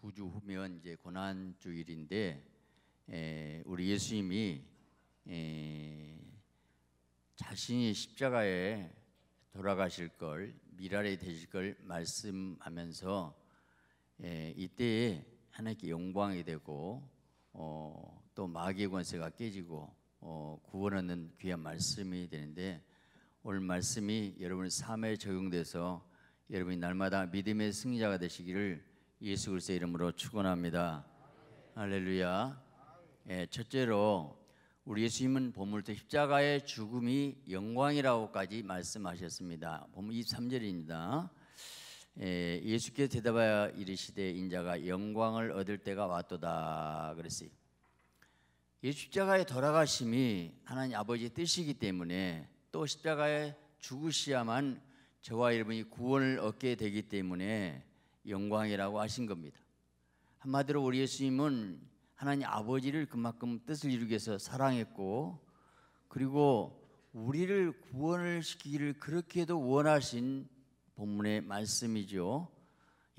두주 후면 이제 고난 주일인데 우리 예수님이 에, 자신이 십자가에 돌아가실 걸 미랄이 되실 걸 말씀하면서 에, 이때에 하나님께 영광이 되고 어, 또 마귀의 권세가 깨지고 어, 구원 얻는 귀한 말씀이 되는데 오늘 말씀이 여러분의 삶에 적용돼서 여러분이 날마다 믿음의 승리자가 되시기를 예수 그리스도의 이름으로 축원합니다. 할렐루야. 예, 첫째로 우리 예수님은 보물대 십자가의 죽음이 영광이라고까지 말씀하셨습니다. 보물 23절입니다. 예, 예수께 대답하여 이르시되 인자가 영광을 얻을 때가 왔도다 그랬어요. 예 십자가에 돌아가심이 하나님 아버지의 뜻이기 때문에 또 십자가에 죽으시야만 저와 여러분이 구원을 얻게 되기 때문에 영광이라고 하신 겁니다. 한마디로 우리 예수님은 하나님 아버지를 그만큼 뜻을 이루기 위해서 사랑했고 그리고 우리를 구원을 시키기를 그렇게도 원하신 본문의 말씀이죠.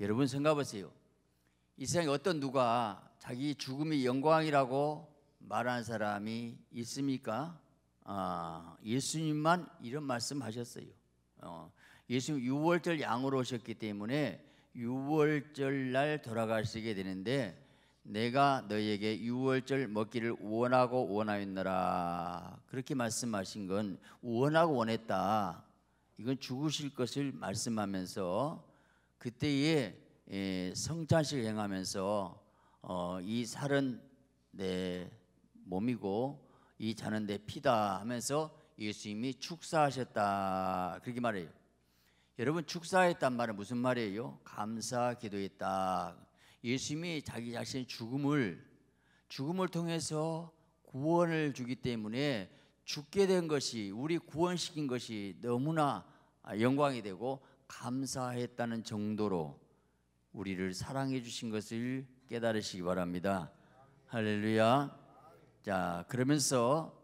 여러분 생각하세요. 이 세상에 어떤 누가 자기 죽음이 영광이라고 말한 사람이 있습니까? 아, 예수님만 이런 말씀하셨어요. 어, 예수님 6월절 양으로 오셨기 때문에 유월절 날 돌아가시게 되는데 내가 너희에게 유월절 먹기를 원하고 원하였노라 그렇게 말씀하신 건 원하고 원했다 이건 죽으실 것을 말씀하면서 그때에 예, 성찬식을 행하면서 어, 이 살은 내 몸이고 이 자는 내 피다 하면서 예수님이 축사하셨다 그렇게 말해요 여러분 축사했단 말은 무슨 말이에요? 감사 기도했다. 예수님이 자기 자신의 죽음을 죽음을 통해서 구원을 주기 때문에 죽게 된 것이 우리 구원시킨 것이 너무나 영광이 되고 감사했다는 정도로 우리를 사랑해 주신 것을 깨달으시기 바랍니다. 할렐루야. 자, 그러면서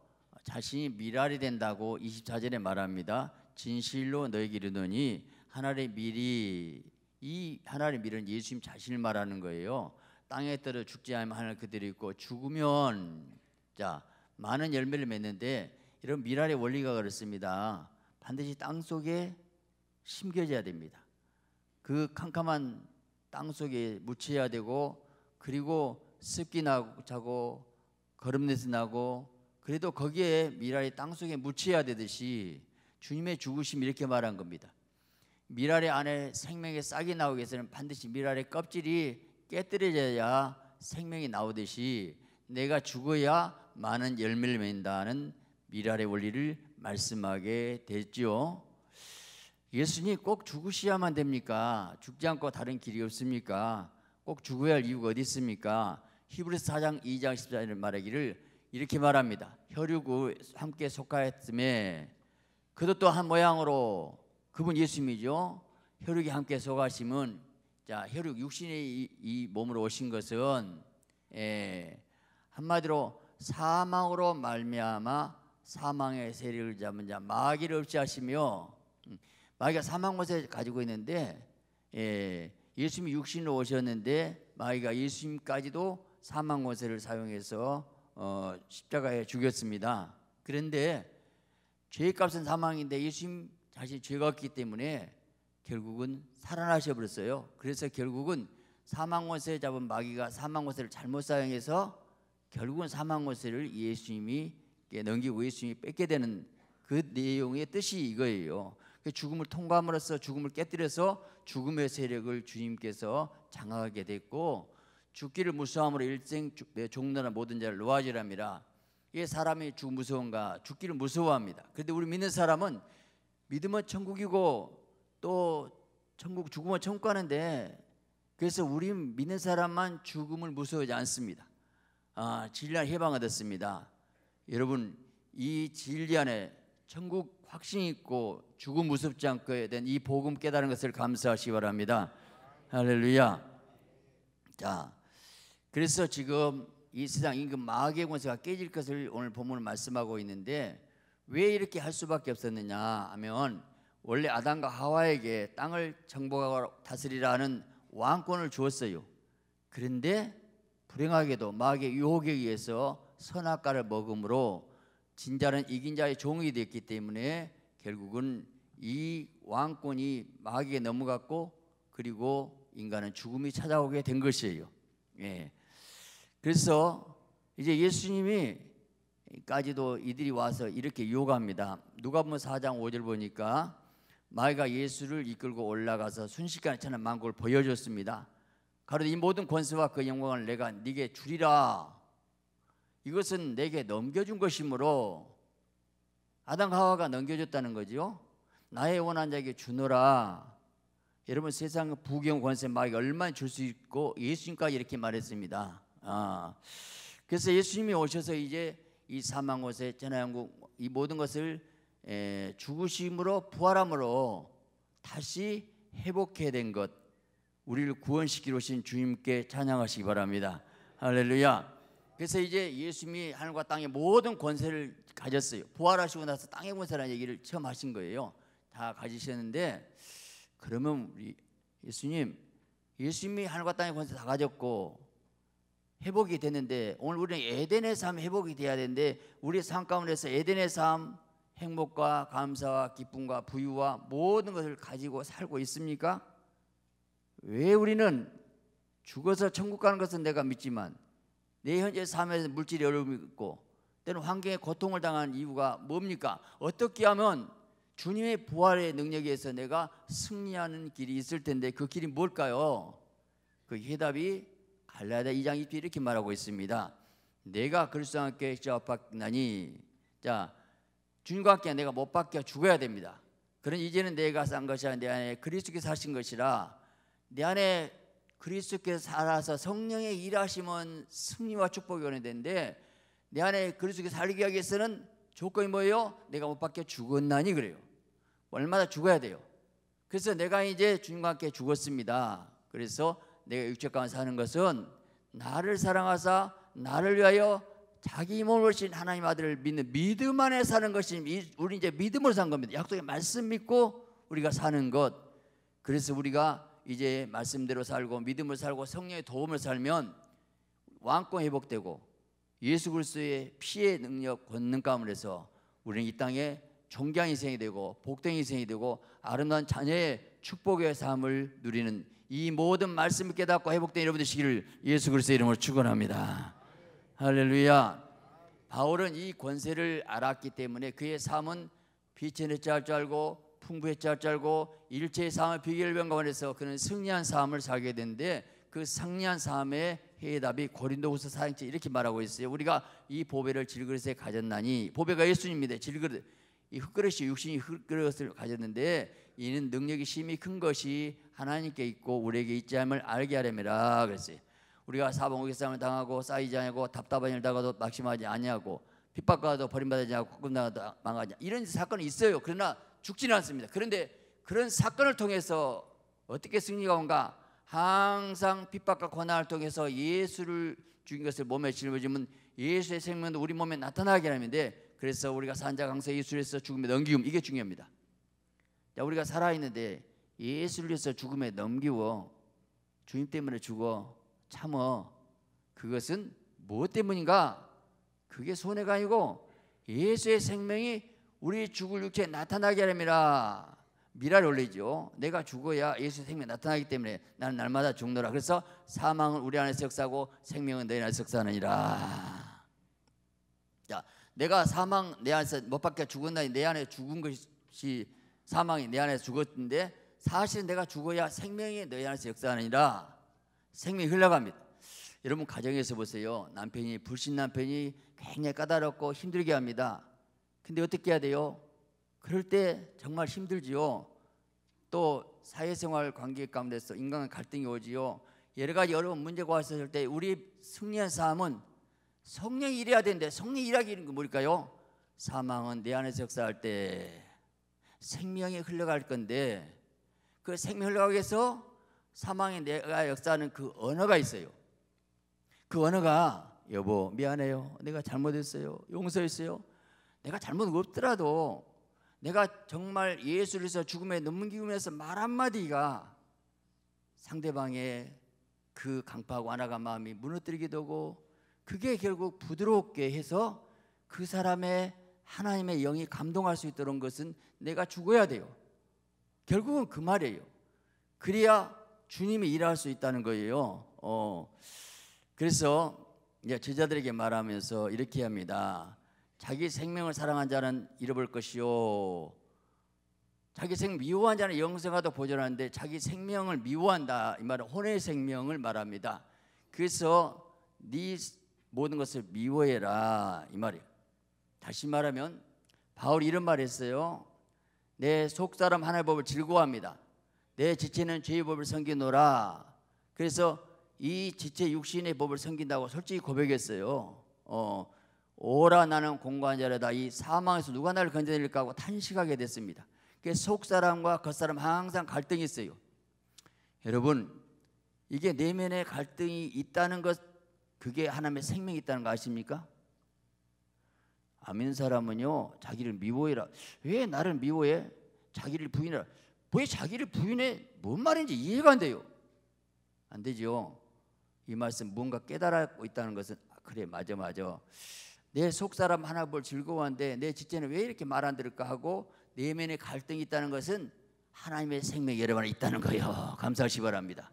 자신이 미랄이 된다고 24절에 말합니다. 진실로 너에게 이르노니 하나님의 미리 이 하나님의 미는 예수님 자신을 말하는 거예요. 땅에 떨어 죽지 않으면 하늘 그대로 있고 죽으면 자 많은 열매를 맺는데 이런 미랄의 원리가 그렇습니다. 반드시 땅 속에 심겨져야 됩니다. 그 캄캄한 땅 속에 묻혀야 되고 그리고 습기 나고 자고 거름내서 나고 그래도 거기에 미랄이 땅 속에 묻혀야 되듯이 주님의 죽으심 이렇게 말한 겁니다. 밀알의 안에 생명의 싹이 나오기 위해서는 반드시 밀알의 껍질이 깨뜨려져야 생명이 나오듯이 내가 죽어야 많은 열매를 맺는다는 밀알의 원리를 말씀하게 됐지 예수님 꼭 죽으셔야만 됩니까? 죽지 않고 다른 길이 없습니까? 꼭 죽어야 할 이유가 어디 있습니까? 히브리서 4장 2장 1 4절 말하기를 이렇게 말합니다. 혈육을 함께 속하였음에 그도 또한 모양으로 그분 예수님이죠. 혈육이 함께 속하심은 자 혈육 육신의 이, 이 몸으로 오신 것은 예, 한마디로 사망으로 말미암아 사망의 세력을 잡은 자 마귀를 없이하시며 음, 마귀가 사망 곳에 가지고 있는데 예, 예수님이 육신으로 오셨는데 마귀가 예수님까지도 사망 권세를 사용해서 어, 십자가에 죽였습니다. 그런데 죄값은 사망인데 예수님 자신 이 죄가 없기 때문에 결국은 살아나셔 버렸어요. 그래서 결국은 사망 권세 잡은 마귀가 사망 권세를 잘못 사용해서 결국은 사망 권세를 예수님이 넘기고 예수님이 뺏게 되는 그 내용의 뜻이 이거예요. 그 죽음을 통과으로써 죽음을 깨뜨려서 죽음의 세력을 주님께서 장악하게 됐고 죽기를 무서함으로 일생 종로나 모든 자를 놓아지랍니다. 예, 사람이 죽 무서운가? 죽기를 무서워합니다. 그런데 우리 믿는 사람은 믿으면 천국이고 또 천국 죽으면 천국 가는데 그래서 우리 믿는 사람만 죽음을 무서워하지 않습니다. 아, 진리 해방 얻었습니다. 여러분 이 진리 안에 천국 확신 있고 죽음 무섭지 않게 된 이 복음 깨달은 것을 감사하시기 바랍니다. 할렐루야. 자, 그래서 지금 이 세상 임금 마귀의 권세가 깨질 것을 오늘 본문은 말씀하고 있는데 왜 이렇게 할 수밖에 없었느냐 하면 원래 아담과 하와에게 땅을 정복하고 다스리라는 왕권을 주었어요. 그런데 불행하게도 마귀의 유혹에 의해서 선악과를 먹음으로 진자는 이긴 자의 종이 됐기 때문에 결국은 이 왕권이 마귀에 넘어갔고 그리고 인간은 죽음이 찾아오게 된 것이에요. 예. 그래서 이제 예수님이 까지도 이들이 와서 이렇게 요구합니다. 누가복음 4장 5절 보니까 마귀가 예수를 이끌고 올라가서 순식간에 천한 만국을 보여줬습니다. 가로이 모든 권세와 그 영광을 내가 네게 주리라. 이것은 내게 넘겨준 것이므로 아담 하와가 넘겨줬다는 거지 나의 원한 자에게 주노라. 여러분 세상 부경 권세 마귀 얼마나 줄 수 있고 예수님까지 이렇게 말했습니다. 아, 그래서 예수님이 오셔서 이제 이 사망 곳에 전하영국 이 모든 것을 에, 죽으심으로 부활함으로 다시 회복해야 된 것, 우리를 구원시키러 오신 주님께 찬양하시기 바랍니다. 할렐루야. 그래서 이제 예수님이 하늘과 땅의 모든 권세를 가졌어요. 부활하시고 나서 땅의 권세라는 얘기를 처음 하신 거예요. 다 가지셨는데 그러면 우리 예수님, 예수님이 하늘과 땅의 권세 다 가졌고 회복이 되는데 오늘 우리는 에덴의 삶 회복이 돼야 되는데 우리 삶 가운데서 에덴의 삶 행복과 감사와 기쁨과 부유와 모든 것을 가지고 살고 있습니까? 왜 우리는 죽어서 천국 가는 것은 내가 믿지만 내 현재 삶에 물질의 어려움이 있고 때는 환경의 고통을 당한 이유가 뭡니까? 어떻게 하면 주님의 부활의 능력에 서 내가 승리하는 길이 있을 텐데 그 길이 뭘까요? 그 해답이 갈라디아 2장 2절 이렇게 말하고 있습니다. 내가 그리스도 함께 저박나니 자 주님과 함께 내가 못 바뀌어 죽어야 됩니다. 그런 이제는 내가 산 것이 라내 안에 그리스도께서 사신 것이라 내 안에 그리스도께서 살아서 성령의 일하심은 승리와 축복이 오는 데인데 내 안에 그리스도께서 살기 위해서는 조건이 뭐예요? 내가 못 바뀌어 죽었나니 그래요. 얼마나 죽어야 돼요. 그래서 내가 이제 주님과 함께 죽었습니다. 그래서 내가 육체 가운데 사는 것은 나를 사랑하사 나를 위하여 자기 몸을 신 하나님 아들을 믿는 믿음 안에 사는 것이 우리 이제 믿음으로 산 겁니다. 약속의 말씀 믿고 우리가 사는 것. 그래서 우리가 이제 말씀대로 살고 믿음을 살고 성령의 도움을 살면 왕권 회복되고 예수 그리스도의 피의 능력 권능 가운데서 우리는 이 땅에 존경 인생이 되고 복된 인생이 되고 아름다운 자녀의 축복의 삶을 누리는 이 모든 말씀을 깨닫고 회복된 여러분 이시기를 예수 그리스도의 이름으로 축원합니다. 할렐루야. 바울은 이 권세를 알았기 때문에 그의 삶은 빛의 넷째 할줄 알고 풍부의 짤줄 알고 일체의 삶을 비결병관에서 그는 승리한 삶을 살게 되는데 그 승리한 삶의 해답이 고린도후서 사행체 이렇게 말하고 있어요. 우리가 이 보배를 질그릇에 가졌나니 보배가 예수님인데 질그릇 이 흙그릇이 육신이 흙그릇을 가졌는데 이는 능력이 심히 큰 것이 하나님께 있고 우리에게 있지 않 함을 알게 하렴이라 그랬어요. 우리가 사방옥의 싸움을 당하고 쌓이지 아니고 답답한 일 당하도 낙심하지 아니고 핍박과도 버림받지 않고 고금당도 망하지 이런 사건이 있어요. 그러나 죽지는 않습니다. 그런데 그런 사건을 통해서 어떻게 승리가 온가? 항상 핍박과 고난을 통해서 예수를 죽인 것을 몸에 짊어지면 예수의 생명도 우리 몸에 나타나게 하는데 그래서 우리가 산자 강세 예수에서 죽음에 넘기움 이게 중요합니다. 자, 우리가 살아 있는데 예수를 위해서 죽음에 넘기워 주님 때문에 죽어 참어 그것은 무엇 뭐 때문인가? 그게 손해가 아니고 예수의 생명이 우리 죽을 육체에 나타나게 하라 미랄 올리죠. 내가 죽어야 예수의 생명이 나타나기 때문에 나는 날마다 죽노라. 그래서 사망은 우리 안에서 역사고 생명은 너희 안에서 역사하느니라. 자, 내가 사망 내 안에서 못 밖에 죽었나내 안에 죽은 것이 사망이 내 안에서 죽었는데 사실 내가 죽어야 생명이 너 안에서 역사하느니라 생명이 흘러갑니다. 여러분 가정에서 보세요. 남편이 불신 남편이 굉장히 까다롭고 힘들게 합니다. 근데 어떻게 해야 돼요? 그럴 때 정말 힘들지요. 또 사회생활 관계 가운데서 인간 갈등이 오지요. 여러 가지 어려 문제가 왔을 때 우리 승리한 삶은 성령이 일해야 되는데 성령이 일하기 는게 뭘까요? 사망은 내 안에서 역사할 때 생명이 흘러갈 건데 그 생명이 흘러가기 위해서 사망에 내가 역사하는 그 언어가 있어요. 그 언어가 여보 미안해요. 내가 잘못했어요. 용서했어요. 내가 잘못 없더라도 내가 정말 예수로서 죽음에 넘기면서 말 한마디가 상대방의 그 강팍 완화가 마음이 무너뜨리기도 하고 그게 결국 부드럽게 해서 그 사람의 하나님의 영이 감동할 수 있도록 것은 내가 죽어야 돼요. 결국은 그 말이에요. 그래야 주님이 일할 수 있다는 거예요. 어, 그래서 제자들에게 말하면서 이렇게 합니다. 자기 생명을 사랑한 자는 잃어볼 것이요. 자기 생 미워한 자는 영생하도 보존하는데 자기 생명을 미워한다 이 말은 혼의 생명을 말합니다. 그래서 네 모든 것을 미워해라 이 말이에요. 다시 말하면 바울이 이런 말했어요. 내 속사람 하나의 법을 즐거워합니다. 내 지체는 죄의 법을 섬기노라. 그래서 이 지체 육신의 법을 섬긴다고 솔직히 고백했어요. 어, 오라 나는 공고 자라다. 이 사망에서 누가 나를 건져낼까 하고 탄식하게 됐습니다. 속사람과 겉사람 항상 갈등이 있어요. 여러분 이게 내면의 갈등이 있다는 것 그게 하나님의 생명이 있다는 거 아십니까? 아멘 사람은요 자기를 미워해라 왜 나를 미워해? 자기를 부인해라 왜 자기를 부인해? 뭔 말인지 이해가 안 돼요 안 되죠 이 말씀 뭔가 깨달고 있다는 것은 아, 그래 맞아 맞아 내 속사람 하나 볼 즐거워한데 내 지체는 왜 이렇게 말 안 들을까 하고 내면에 갈등이 있다는 것은 하나님의 생명이 여러분에 있다는 거예요 감사하시 바랍니다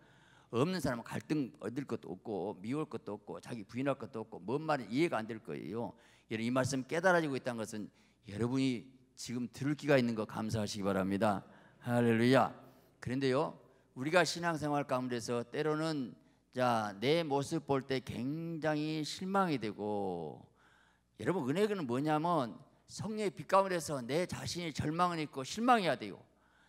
없는 사람은 갈등 얻을 것도 없고 미울 것도 없고 자기 부인할 것도 없고 뭔 말은 이해가 안 될 거예요. 여러이 말씀 깨달아지고 있다는 것은 여러분이 지금 들을 기가 있는 거 감사하시기 바랍니다. 할렐루야. 그런데요. 우리가 신앙생활 가운데서 때로는 자, 내 모습 볼 때 굉장히 실망이 되고 여러분 은혜는 뭐냐면 성령의 빛 가운데서 내 자신이 절망을 있고 실망해야 돼요.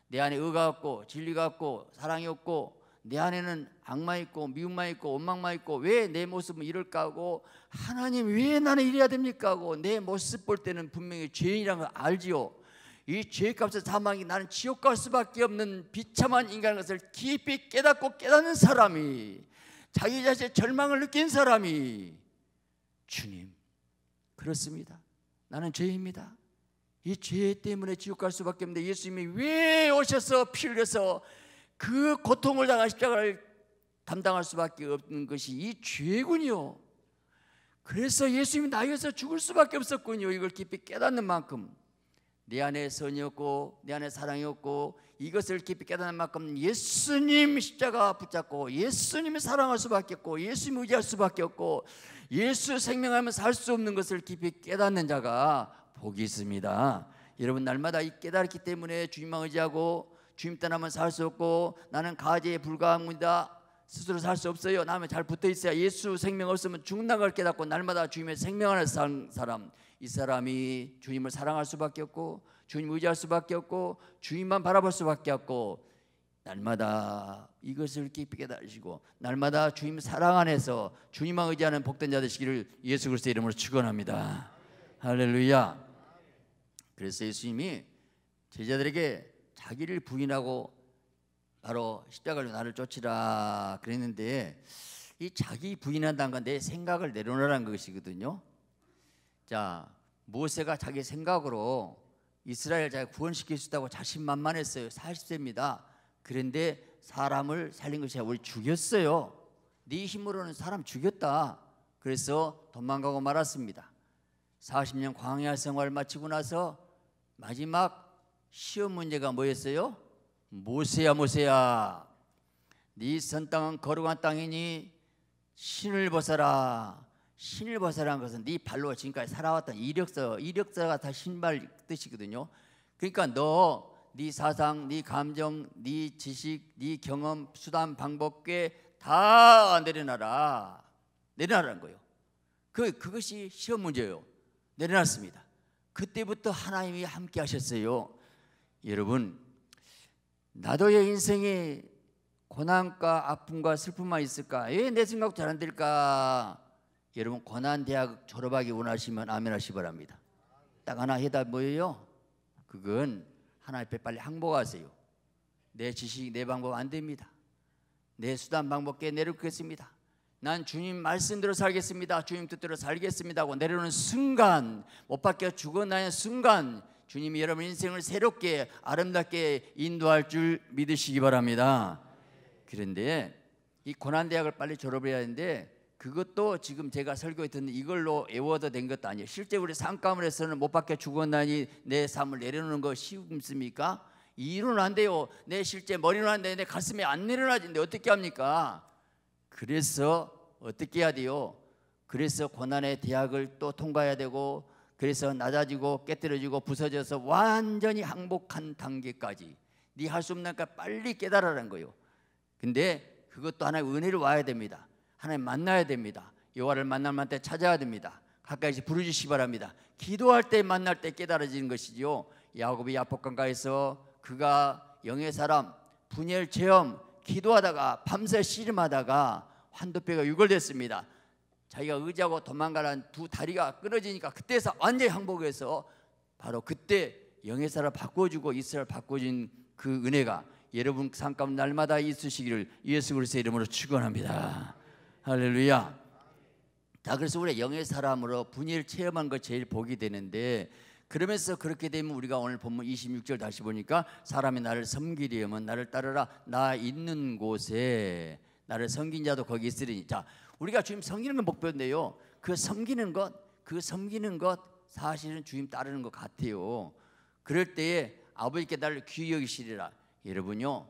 내 안에 의가 없고 진리가 없고 사랑이 없고 내 안에는 악마 있고 미움만 있고 원망만 있고 왜 내 모습은 이럴까 하고 하나님 왜 나는 이래야 됩니까 하고 내 모습 볼 때는 분명히 죄인이라는 걸 알지요 이 죄값의 사망이 나는 지옥 갈 수밖에 없는 비참한 인간인 것을 깊이 깨닫고 깨닫는 사람이 자기 자신의 절망을 느낀 사람이 주님 그렇습니다 나는 죄입니다 이 죄 때문에 지옥 갈 수밖에 없는데 예수님이 왜 오셔서 피 흘려서 그 고통을 당한 십자가를 담당할 수밖에 없는 것이 이 죄군요. 그래서 예수님이 나위에서 죽을 수밖에 없었군요. 이걸 깊이 깨닫는 만큼 내 안에 선이었고 내 안에 사랑이었고 이것을 깊이 깨닫는 만큼 예수님 십자가 붙잡고 예수님을 사랑할 수밖에 없고 예수님 의지할 수밖에 없고 예수 생명하면 살수 없는 것을 깊이 깨닫는 자가 복이 있습니다. 여러분 날마다 이 깨달기 때문에 주님만 의지하고 주님 떠나면 살 수 없고 나는 가지에 불과합니다. 스스로 살 수 없어요. 남에 잘 붙어 있어야 예수 생명 없으면 죽는 걸 깨닫고 날마다 주님의 생명 안에 사는 사람 이 사람이 주님을 사랑할 수밖에 없고 주님 의지할 수밖에 없고 주님만 바라볼 수밖에 없고 날마다 이것을 깊이 깨달으시고 날마다 주님 사랑 안에서 주님만 의지하는 복된 자 되시기를 예수 그리스도 이름으로 축원합니다. 할렐루야. 그래서 예수님이 제자들에게 자기를 부인하고 바로 십자가로 나를 쫓으라 그랬는데 이 자기 부인한다는 건 내 생각을 내려놓으라는 것이거든요. 자 모세가 자기 생각으로 이스라엘 잘 구원시킬 수 있다고 자신만만했어요. 40세입니다. 그런데 사람을 살린 것이 아니라 우리 죽였어요. 네 힘으로는 사람 죽였다. 그래서 도망가고 말았습니다. 40년 광야 생활 마치고 나서 마지막 시험 문제가 뭐였어요? 모세야 모세야 네 선 땅은 거룩한 땅이니 신을 벗어라 신을 벗어라는 것은 네 발로 지금까지 살아왔던 이력서 이력서가 다 신발 뜻이거든요 그러니까 너 네 사상, 네 감정, 네 지식, 네 경험, 수단, 방법 꽤다 내려놔라 내려놔라는 거예요 그, 그것이 시험 문제예요 내려놨습니다 그때부터 하나님이 함께 하셨어요 여러분 나도의 인생에 고난과 아픔과 슬픔만 있을까? 왜내생각잘안 될까? 여러분 고난 대학 졸업하기 원하시면 아멘 하시 바랍니다. 딱 하나 해답 뭐예요? 그건 하나 앞에 빨리 항복하세요. 내 지식, 내 방법 안 됩니다. 내 수단 방법께 내려놓겠습니다. 난 주님 말씀대로 살겠습니다. 주님 뜻대로 살겠습니다. 고 내려오는 순간 못 바뀌어 죽어나는 순간 주님이 여러분 인생을 새롭게 아름답게 인도할 줄 믿으시기 바랍니다. 그런데 이 고난 대학을 빨리 졸업해야 하는데 그것도 지금 제가 설교했던 이걸로 애워도 된 것도 아니에요. 실제 우리 상가문에서는 못 박혀 죽었나니 내 삶을 내려놓는 거 쉬웁니까? 이론 안 돼요. 내 실제 머리는 안 되는데 가슴에 안 내려놔지는데 어떻게 합니까? 그래서 어떻게 해야 돼요? 그래서 고난의 대학을 또 통과해야 되고 그래서 낮아지고 깨뜨려지고 부서져서 완전히 항복한 단계까지 네 할 수 없나니까 빨리 깨달아라는 거예요. 근데 그것도 하나의 은혜를 와야 됩니다. 하나님 만나야 됩니다. 여와를 만날 만때 찾아야 됩니다. 가까이 부르짖시 바랍니다. 기도할 때 만날 때 깨달아지는 것이지 야곱이 야폭강가에서 그가 영의 사람 분열 체험 기도하다가 밤새 씨름하다가 환두뼈가 유골됐습니다. 자기가 의지하고 도망가란두 다리가 끊어지니까 그때서 완전히 항복해서 바로 그때 영예사를 바꿔주고 이스라엘 바꿔준 그 은혜가 여러분 상감 날마다 있으시기를 예수 그리스도의 이름으로 축원합니다. 할렐루야. 자 그래서 우리 영의 사람으로 분위를 체험한 것 제일 복이 되는데 그러면서 그렇게 되면 우리가 오늘 본문 26절 다시 보니까 사람이 나를 섬기려면 나를 따르라 나 있는 곳에 나를 섬긴 자도 거기 있으리니 자 우리가 주님 섬기는 건 목표인데요 그 섬기는 것그 섬기는 것 사실은 주님 따르는 것 같아요 그럴 때에 아버지께 나를 귀히 여기시리라 여러분요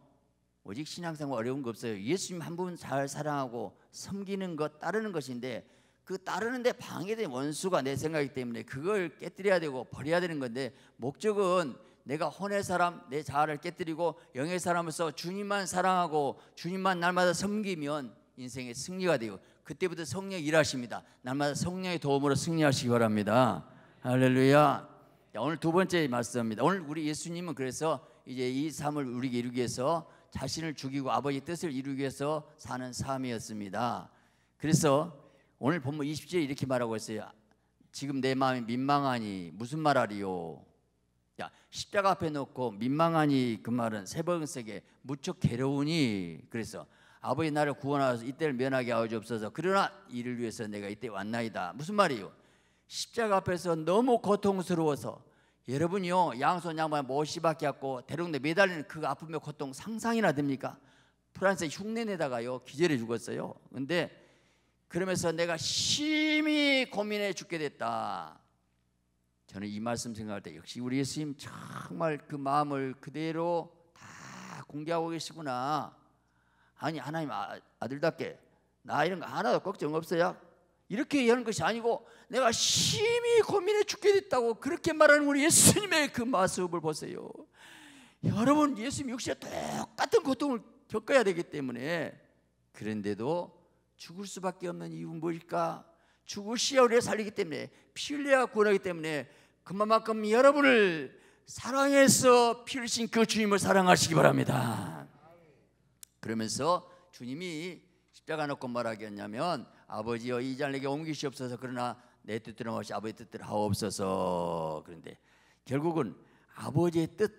오직 신앙생활 어려운 거 없어요 예수님 한 분 잘 사랑하고 섬기는 것 따르는 것인데 그 따르는데 방해된 원수가 내 생각이기 때문에 그걸 깨뜨려야 되고 버려야 되는 건데 목적은 내가 혼의 사람 내 자아를 깨뜨리고 영의 사람으로서 주님만 사랑하고 주님만 날마다 섬기면 인생의 승리가 되고 그때부터 성령 이 일하십니다. 날마다 성령의 도움으로 승리하시기 바랍니다. 할렐루야. 자, 오늘 두 번째 말씀입니다. 오늘 우리 예수님은 그래서 이제 이 삶을 우리에게 이루기 위해서 자신을 죽이고 아버지 뜻을 이루기 위해서 사는 삶이었습니다. 그래서 오늘 본문 20절에 이렇게 말하고 있어요. 지금 내 마음이 민망하니 무슨 말하리요? 야 십자가 앞에 놓고 민망하니 그 말은 세번에게 무척 괴로우니 그래서 아버지 나를 구원하여서 이때를 면하게 하옵소서 그러나 이를 위해서 내가 이때 왔나이다 무슨 말이요 십자가 앞에서 너무 고통스러워서 여러분이요 양손 양발 못이 밖에 갖고 대롱대 매달리는 그 아픔의 고통 상상이나 됩니까 프랑스에 흉내내다가요 기절해 죽었어요 근데 그러면서 내가 심히 고민해 죽게 됐다 저는 이 말씀 생각할 때 역시 우리 예수님 정말 그 마음을 그대로 다 공개하고 계시구나. 아니 하나님 아, 아들답게 나 이런 거 하나도 걱정 없어요. 이렇게 얘기하는 것이 아니고 내가 심히 고민해 죽게 됐다고 그렇게 말하는 우리 예수님의 그 모습을 보세요. 여러분 예수님 역시 똑같은 고통을 겪어야 되기 때문에 그런데도 죽을 수밖에 없는 이유는 뭘까? 죽을 시야 우리를 살리기 때문에 피 흘려야 구원하기 때문에 그만큼 여러분을 사랑해서 필신 그 주님을 사랑하시기 바랍니다. 그러면서 주님이 십자가 놓고 말하겠냐면 아버지여 이 잔에게 옮기시옵소서 그러나 내 뜻대로 하시 아버지 뜻대로 하옵소서 그런데 결국은 아버지의 뜻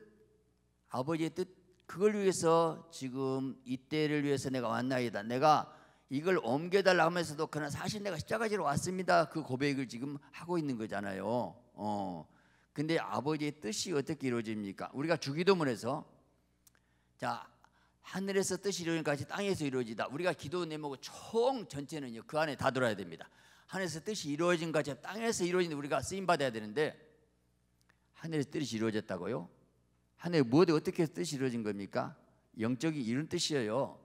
아버지의 뜻 그걸 위해서 지금 이때를 위해서 내가 왔나이다 내가 이걸 옮겨달라 하면서도 그러나 사실 내가 십자가지로 왔습니다 그 고백을 지금 하고 있는 거잖아요 어. 근데 아버지의 뜻이 어떻게 이루어집니까? 우리가 주기도문에서 자 하늘에서 뜻이 이루어지 것이 땅에서 이루어지다. 우리가 기도 내목 총 전체는요 그 안에 다 들어야 됩니다. 하늘에서 뜻이 이루어진 것이 땅에서 이루어진 우리가 쓰임 받아야 되는데 하늘에서 뜻이 이루어졌다고요? 하늘에 무엇 어떻게 뜻이 이루어진 겁니까? 영적인 이런 뜻이에요.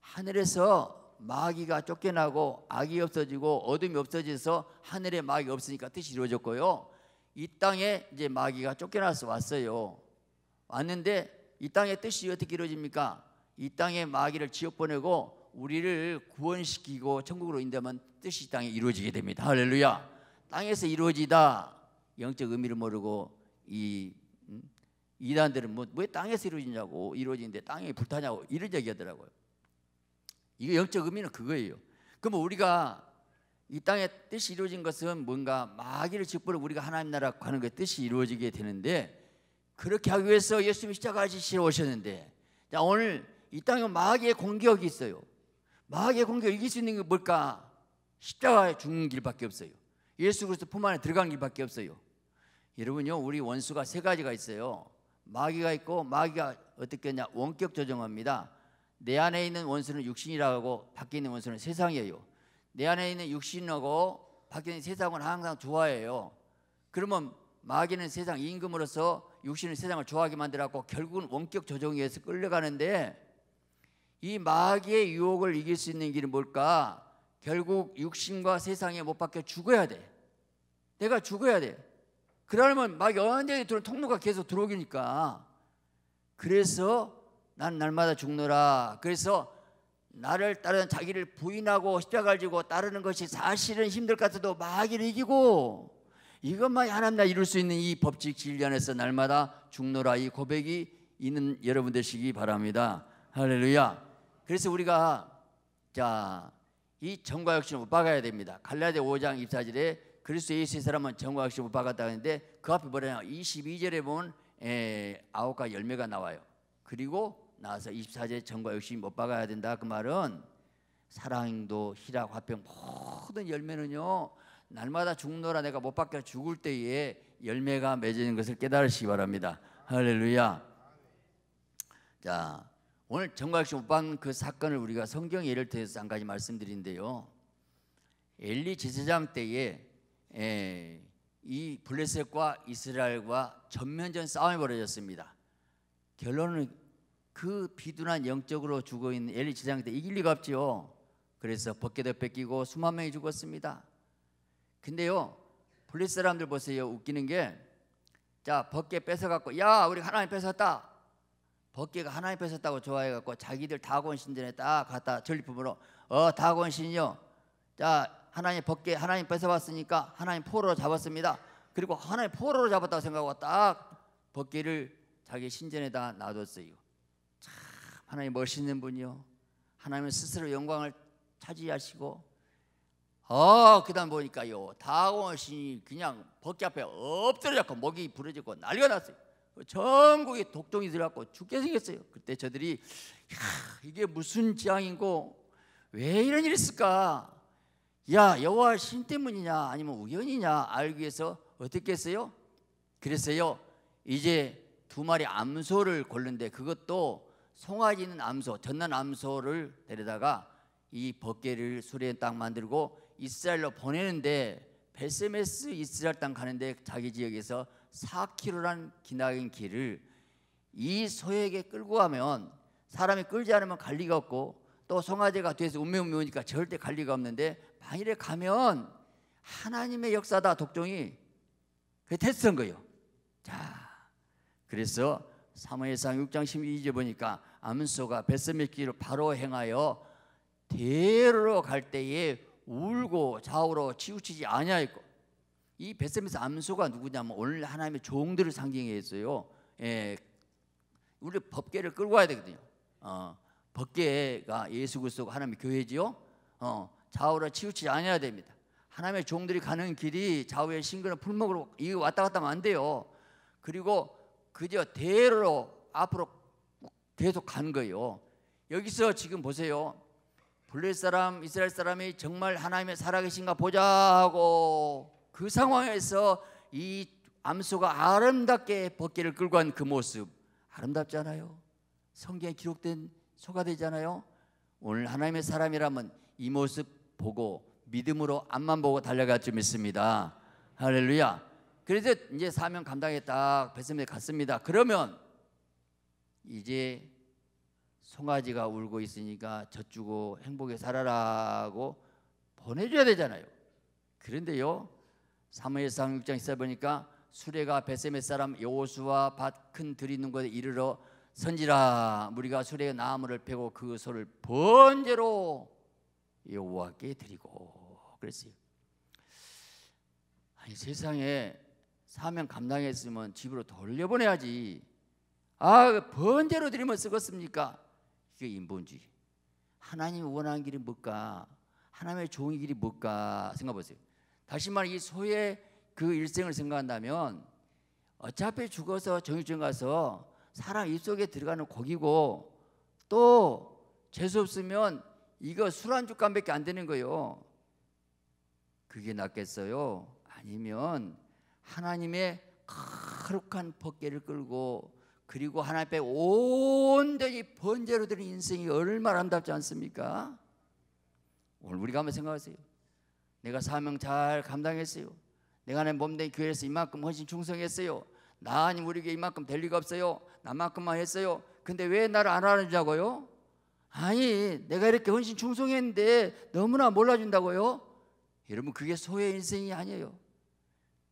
하늘에서 마귀가 쫓겨나고 악이 없어지고 어둠이 없어져서 하늘에 마귀 없으니까 뜻이 이루어졌고요. 이 땅에 이제 마귀가 쫓겨나서 왔어요. 왔는데 이 땅의 뜻이 어떻게 이루어집니까? 이 땅에 마귀를 지옥 보내고 우리를 구원시키고 천국으로 인도하면 뜻이 땅에 이루어지게 됩니다. 할렐루야. 땅에서 이루어지다 영적 의미를 모르고 이 음, 이단들은 뭐 왜 땅에서 이루어지냐고 이루어지는데 땅이 불타냐고 이런 얘기하더라고요. 이거 영적 의미는 그거예요. 그러면 우리가 이 땅의 뜻이 이루어진 것은 뭔가 마귀를 직분을 우리가 하나님 나라 가는 것 그 뜻이 이루어지게 되는데 그렇게 하기 위해서 예수님이 십자가지 시러 오셨는데 자 오늘 이 땅에 마귀의 공격이 있어요. 마귀의 공격 을 이길 수 있는 게 뭘까? 십자가에 죽는 길밖에 없어요. 예수 그리스도 품 안에 들어간 길밖에 없어요. 여러분요 우리 원수가 세 가지가 있어요. 마귀가 있고 마귀가 어떻게 냐 원격 조정합니다. 내 안에 있는 원수는 육신이라고 하고 밖에 있는 원수는 세상이에요. 내 안에 있는 육신하고 밖에 있는 세상을 항상 좋아해요. 그러면 마귀는 세상 임금으로서 육신은 세상을 좋아하게 만들었고 결국은 원격 조정에 의해서 끌려가는데 이 마귀의 유혹을 이길 수 있는 길이 뭘까? 결국 육신과 세상에 못 박혀 죽어야 돼. 내가 죽어야 돼. 그러면 막 언제 들어 통로가 계속 들어오니까. 그래서 난 날마다 죽노라. 그래서 나를 따르는 자기를 부인하고 십자가를 지고 따르는 것이 사실은 힘들 것 같아도 마귀를 이기고 이것만 하나님 나 이룰 수 있는 이 법칙 진리 안에서 날마다 죽노라 이 고백이 있는 여러분 되시기 바랍니다. 할렐루야. 그래서 우리가 자 이 정과 역시 못 박아야 됩니다. 갈라디아 5장 24절에 그리스도 예수의 사람은 정과 역시 못 박았다 는데그 앞에 뭐냐 22절에 보면 예, 아홉 과 열매가 나와요. 그리고 나와서 24제 정과 욕심이 못 박아야 된다. 그 말은 사랑도 희락 화평 모든 열매는요. 날마다 죽노라 내가 못 박혀 죽을 때에 열매가 맺어진 것을 깨달으시기 바랍니다. 할렐루야. 자, 오늘 정각시 오는그 사건을 우리가 성경 예를 통해서 한 가지 말씀드린데요. 엘리 제사장 때에 에, 예, 이 블레셋과 이스라엘과 전면전 싸움이 벌어졌습니다. 결론은 그 비둔한 영적으로 죽어 있는 엘리 지장한테 이길 리가 없지요. 그래서 벗겨도 뺏기고 수만 명이 죽었습니다. 근데요, 블리 사람들 보세요. 웃기는 게, 자벗게 뺏어 갖고, 야 우리 하나님 뺏었다. 벗게가 하나님 뺏었다고 좋아해 갖고 자기들 다곤 신전에 딱갔다 전리품으로, 어 다곤 신이요. 자 하나님 벗게 하나님 뺏어봤으니까 하나님 포로로 잡았습니다. 그리고 하나님 포로로 잡았다고 생각하고 딱벗게를 자기 신전에다 놔뒀어요. 하나님 멋있는 분이요. 하나님 스스로 영광을 차지하시고 어 그다음 보니까요 다공신이 그냥 벗기 앞에 엎드려졌고 목이 부러지고 난리가 났어요. 그 전국에 독종이 들어갔고 죽게 생겼어요. 그때 저들이 야, 이게 무슨 재앙이고 왜 이런 일이 있을까? 야 여호와 신 때문이냐 아니면 우연이냐 알기 위해서 어떻게 했어요? 그래서요 이제 두 마리 암소를 걸는데 그것도 송아지 는 암소 전난 암소를 데려다가 이 벗개를 수레에딱 만들고 이스라엘로 보내는데 베세메스 이스라엘 땅 가는데 자기 지역에서 4km란 기나긴 길을 이 소에게 끌고 가면 사람이 끌지 않으면 갈 리가 없고 또 송아지가 뒤에서 운명운명 오니까 절대 갈 리가 없는데 만일에 가면 하나님의 역사다 독종이 그게 됐던 거예요 자 그래서 사무엘상 6장 12절 보니까 암소가 벳세메 길을 바로 행하여 대로 갈 때에 울고 좌우로 치우치지 아니하였고 이벳세메에 암소가 누구냐면 뭐 오늘 하나님의 종들을 상징했어요. 예, 우리 법계를 끌고 와야 되거든요. 어, 법계가 예수 그리스도가 하나님의 교회지요. 어, 좌우로 치우치지 아니해야 됩니다. 하나님의 종들이 가는 길이 좌우의싱그러 풀목으로 이 왔다 갔다 하면 안 돼요. 그리고 그저 대로 앞으로 계속 간 거예요. 여기서 지금 보세요. 블레 사람, 이스라엘 사람이 정말 하나님의 살아계신가 보자 하고 그 상황에서 이 암수가 아름답게 벗기를 끌고 간 그 모습 아름답잖아요. 성경에 기록된 소가 되잖아요. 오늘 하나님의 사람이라면 이 모습 보고 믿음으로 앞만 보고 달려갈 줄 믿습니다. 할렐루야. 그래서 이제 사명 감당에 딱 뱃섬에 갔습니다. 그러면 이제 송아지가 울고 있으니까 젖주고 행복에 살아라고 보내줘야 되잖아요. 그런데요. 사무엘상 6장 있어 보니까 수레가 베세멧 사람 여호수와 밭큰 들이 있는 곳에 이르러 선지라 우리가 수레의 나무를 베고 그 소를 번제로 여호와께 드리고 그랬어요. 아니 세상에 사명 감당했으면 집으로 돌려보내야지. 아, 번제로 드리면 쓰겠습니까? 이게 인본주의. 하나님이 원하는 길이 뭘까? 하나님의 종의 길이 뭘까? 생각해보세요. 다시 말해 이 소의 그 일생을 생각한다면 어차피 죽어서 정육점 가서 사람 입속에 들어가는 고기고 또 재수 없으면 이거 술안주감밖에 안 되는 거예요. 그게 낫겠어요? 아니면 하나님의 거룩한 법계를 끌고 그리고 하나님 앞에 온전히 번제로 드린 인생이 얼마나 아답지 않습니까? 오늘 우리가 한번 생각하세요. 내가 사명 잘 감당했어요. 내가 내 몸 된 교회에서 이만큼 헌신 충성했어요. 나 아니면 우리 교 이만큼 될 리가 없어요. 나만큼만 했어요. 근데 왜 나를 안 알아주자고요? 아니 내가 이렇게 헌신 충성했는데 너무나 몰라준다고요? 여러분 그게 소외 인생이 아니에요.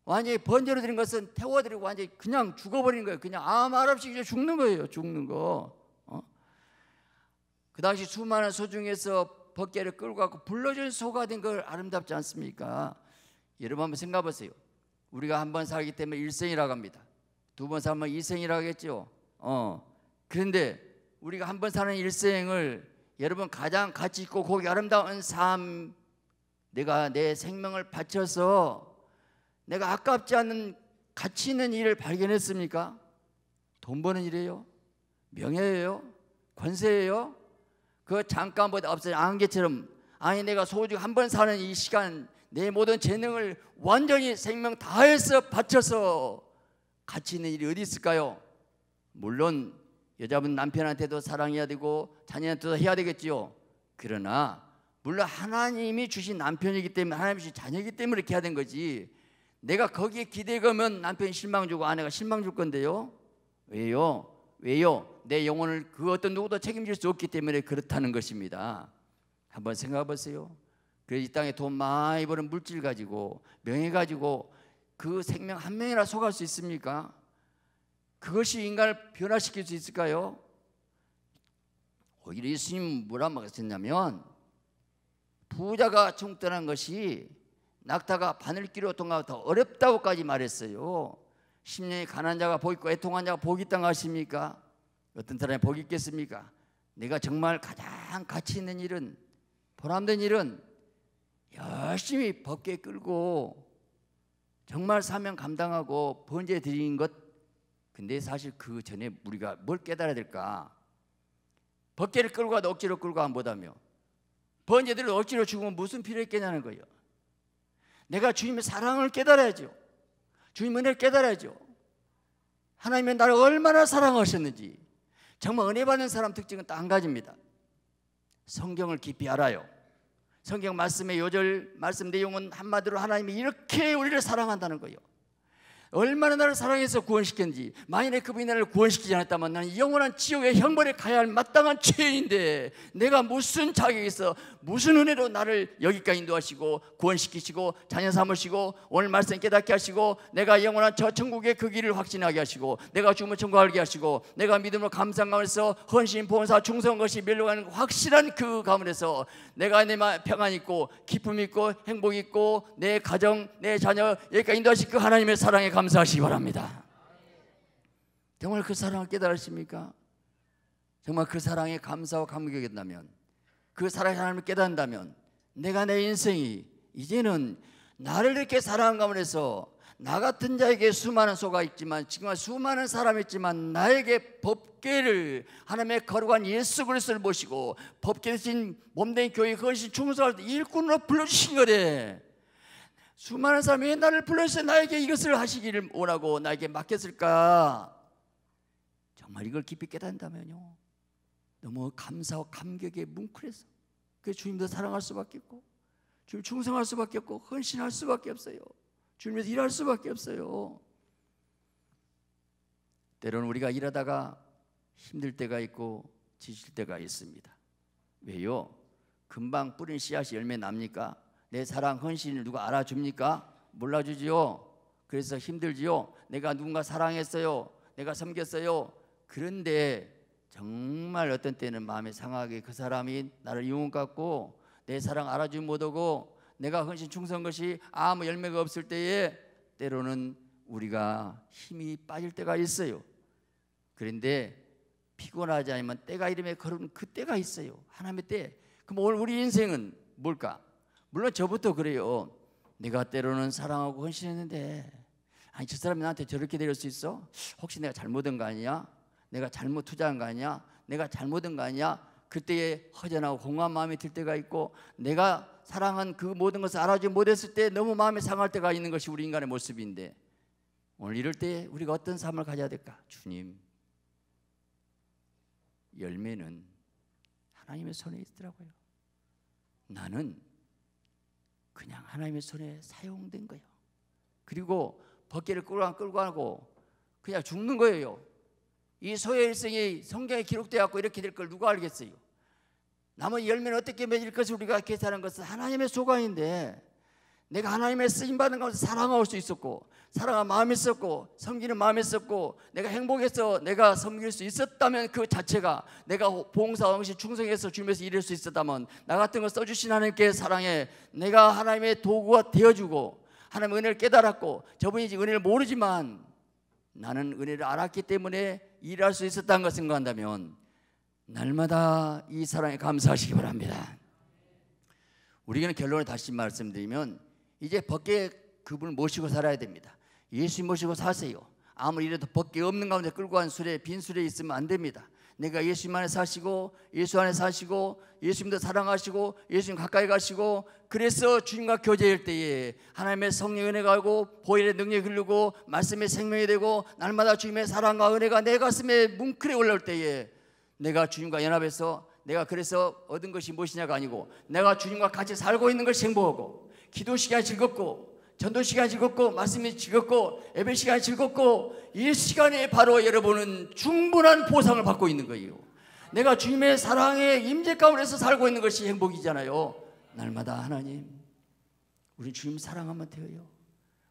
완전히 번제로 드린 것은 태워드리고 완전히 그냥 죽어버리는 거예요. 그냥 아무 말 없이 이제 죽는 거예요. 죽는 거. 어? 그 당시 수많은 소 중에서 벗개를 끌고 가고 불러준 소가 된 걸 아름답지 않습니까? 여러분 한번 생각해 보세요. 우리가 한번 살기 때문에 일생이라고 합니다. 두 번 살면 이생이라고 하겠죠. 어. 그런데 우리가 한번 사는 일생을 여러분 가장 가치 있고 고기 아름다운 삶 내가 내 생명을 바쳐서 내가 아깝지 않은 가치 있는 일을 발견했습니까? 돈 버는 일이에요? 명예예요? 권세예요? 그 잠깐 보다 앞서 안개처럼 아니 내가 소주 한번 사는 이 시간 내 모든 재능을 완전히 생명 다해서 바쳐서 가치 있는 일이 어디 있을까요? 물론 여자분 남편한테도 사랑해야 되고 자녀한테도 해야 되겠지요. 그러나 물론 하나님이 주신 남편이기 때문에 하나님이 주신 자녀이기 때문에 이렇게 해야 된 거지 내가 거기에 기대가면 남편이 실망 주고 아내가 실망 줄 건데요. 왜요? 왜요? 내 영혼을 그 어떤 누구도 책임질 수 없기 때문에 그렇다는 것입니다. 한번 생각해 보세요. 그래 이 땅에 돈 많이 버는 물질 가지고 명예 가지고 그 생명 한 명이나 속할 수 있습니까? 그것이 인간을 변화시킬 수 있을까요? 오히려 예수님 뭐라 말씀하냐면 부자가 충탄한 것이 낙타가 바늘길로 통과가 더 어렵다고까지 말했어요. 십년이 가난 자가 복 있고 애통한 자가 복 있다고 십니까 어떤 사람이 복 있겠습니까? 내가 정말 가장 가치 있는 일은 보람된 일은 열심히 법계 끌고 정말 사명 감당하고 번제 드리것 근데 사실 그 전에 우리가 뭘 깨달아야 될까? 법계를 끌고 가도 억지로 끌고 안 보다며 번제들을 억지로 죽으면 무슨 필요 있겠냐는 거예요 내가 주님의 사랑을 깨달아야죠. 주님 은혜를 깨달아야죠. 하나님은 나를 얼마나 사랑하셨는지. 정말 은혜 받는 사람 특징은 딱 한 가지입니다. 성경을 깊이 알아요. 성경 말씀의 요절, 말씀 내용은 한마디로 하나님이 이렇게 우리를 사랑한다는 거예요. 얼마나 나를 사랑해서 구원시켰는지 만일에 그분이 나를 구원시키지 않았다면 나는 영원한 지옥의 형벌에 가야 할 마땅한 죄인데 내가 무슨 자격이 있 무슨 은혜로 나를 여기까지 인도하시고 구원시키시고 자녀 삼으시고 오늘 말씀 깨닫게 하시고 내가 영원한 저 천국의 그 길을 확신하게 하시고 내가 죽음을 청구하게 하시고 내가 믿음으로 감상감에서 헌신 보사 충성 것이 멸려가는 그 확실한 그 가문에서 내가 내 평안 있고 기쁨 있고 행복 있고 내 가정 내 자녀 여기까지 인도하신 그 하나님의 사랑에 감 감사하시기 바랍니다. 정말 그 사랑을 깨달으십니까? 정말 그 사랑에 감사와 감격이 된다면 그 사랑의 하나님을 깨닫는다면 내가 내 인생이 이제는 나를 이렇게 사랑한 가운데서 나 같은 자에게 수많은 소가 있지만 지금 수많은 사람이 있지만 나에게 법계를 하나님의 거룩한 예수 그리스를 모시고 법계 대신 몸 된 교회 헌신 충성할 일꾼으로 불러주신 거래 수많은 사람이 왜 나를 불러서 나에게 이것을 하시기를 원하고 나에게 맡겼을까? 정말 이걸 깊이 깨닫는다면요. 너무 감사와 감격에 뭉클해서 그 주님도 사랑할 수밖에 없고 주님 충성할 수밖에 없고 헌신할 수밖에 없어요. 주님에서 일할 수밖에 없어요. 때로는 우리가 일하다가 힘들 때가 있고 지칠 때가 있습니다. 왜요? 금방 뿌린 씨앗이 열매 납니까? 내 사랑 헌신을 누가 알아줍니까? 몰라주지요. 그래서 힘들지요. 내가 누군가 사랑했어요. 내가 섬겼어요. 그런데 정말 어떤 때는 마음이 상하게 그 사람이 나를 이용 같고 내 사랑 알아주지 못하고 내가 헌신 충성 것이 아무 열매가 없을 때에 때로는 우리가 힘이 빠질 때가 있어요. 그런데 피곤하지 않으면 때가 이름에 걸은 그 때가 있어요. 하나님의 때. 그럼 오늘 우리 인생은 뭘까? 물론 저부터 그래요. 내가 때로는 사랑하고 헌신했는데 아니 저 사람이 나한테 저렇게 대할 수 있어? 혹시 내가 잘못한 거 아니야? 내가 잘못 투자한 거 아니야? 내가 잘못한 거 아니야? 그때에 허전하고 공허한 마음이 들 때가 있고 내가 사랑한 그 모든 것을 알아주지 못했을 때 너무 마음이 상할 때가 있는 것이 우리 인간의 모습인데 오늘 이럴 때 우리가 어떤 삶을 가져야 될까? 주님 열매는 하나님의 손에 있더라고요. 나는 그냥 하나님의 손에 사용된 거예요. 그리고 벗개를 끌고 안 끌고 하고 그냥 죽는 거예요. 이 소의 일생이 성경에 기록되어갖고 이렇게 될 걸 누가 알겠어요? 남은 열매는 어떻게 맺을 것을 우리가 계산하는 것은 하나님의 소관인데 내가 하나님의 쓰임 받는 가운데 사랑할 수 있었고 사랑한 마음이 있었고 섬기는 마음이 있었고 내가 행복해서 내가 섬길 수 있었다면 그 자체가 내가 봉사 왕시 충성해서 주님에서 일할 수 있었다면 나 같은 걸 써주신 하나님께 사랑해 내가 하나님의 도구가 되어주고 하나님의 은혜를 깨달았고 저분이 은혜를 모르지만 나는 은혜를 알았기 때문에 일할 수 있었다는 것을 생각한다면 날마다 이 사랑에 감사하시기 바랍니다 우리에게는 결론을 다시 말씀드리면 이제 벗게 그분을 모시고 살아야 됩니다. 예수 모시고 사세요. 아무리 이래도 법계 없는 가운데 끌고 간 술에 빈 술에 있으면 안 됩니다. 내가 예수님 안에 사시고 예수 안에 사시고 예수님도 사랑하시고 예수님 가까이 가시고 그래서 주님과 교제일 때에 하나님의 성령 은혜가 고 보혈의 능력이 흐르고 말씀의 생명이 되고 날마다 주님의 사랑과 은혜가 내 가슴에 뭉클히 올라올 때에 내가 주님과 연합해서 내가 그래서 얻은 것이 무엇이냐가 아니고 내가 주님과 같이 살고 있는 걸 행복하고 기도 시간 즐겁고 전도 시간 즐겁고 말씀이 즐겁고 예배 시간 즐겁고 이 시간에 바로 여러분은 충분한 보상을 받고 있는 거예요. 내가 주님의 사랑의 임재 가운데서 살고 있는 것이 행복이잖아요. 날마다 하나님, 우리 주님 사랑하면 돼요.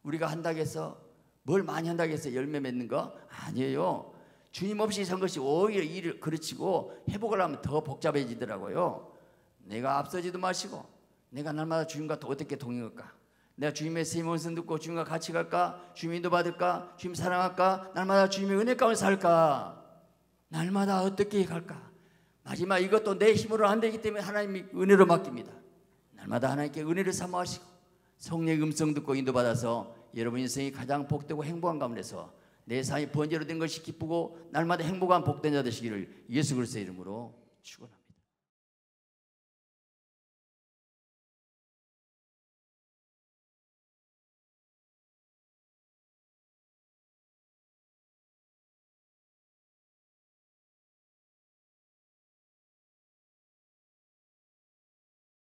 우리가 한다고 해서 뭘 많이 한다고 해서 열매 맺는 거 아니에요. 주님 없이 산 것이 오히려 일을 그르치고 회복을 하면 더 복잡해지더라고요. 내가 앞서지도 마시고 내가 날마다 주님과 어떻게 동행할까? 내가 주님의 세임 원선 듣고 주님과 같이 갈까? 주님 도 받을까? 주님 사랑할까? 날마다 주님의 은혜 가운데 살까? 날마다 어떻게 갈까? 마지막 이것도 내 힘으로 안 되기 때문에 하나님이 은혜로 맡깁니다. 날마다 하나님께 은혜를 사모하시고 성령의 음성 듣고 인도받아서 여러분 인생이 가장 복되고 행복한 가운데서 내 삶이 번제로 된 것이 기쁘고 날마다 행복한 복된 자 되시기를 예수 그리스의 이름으로 축원합니다.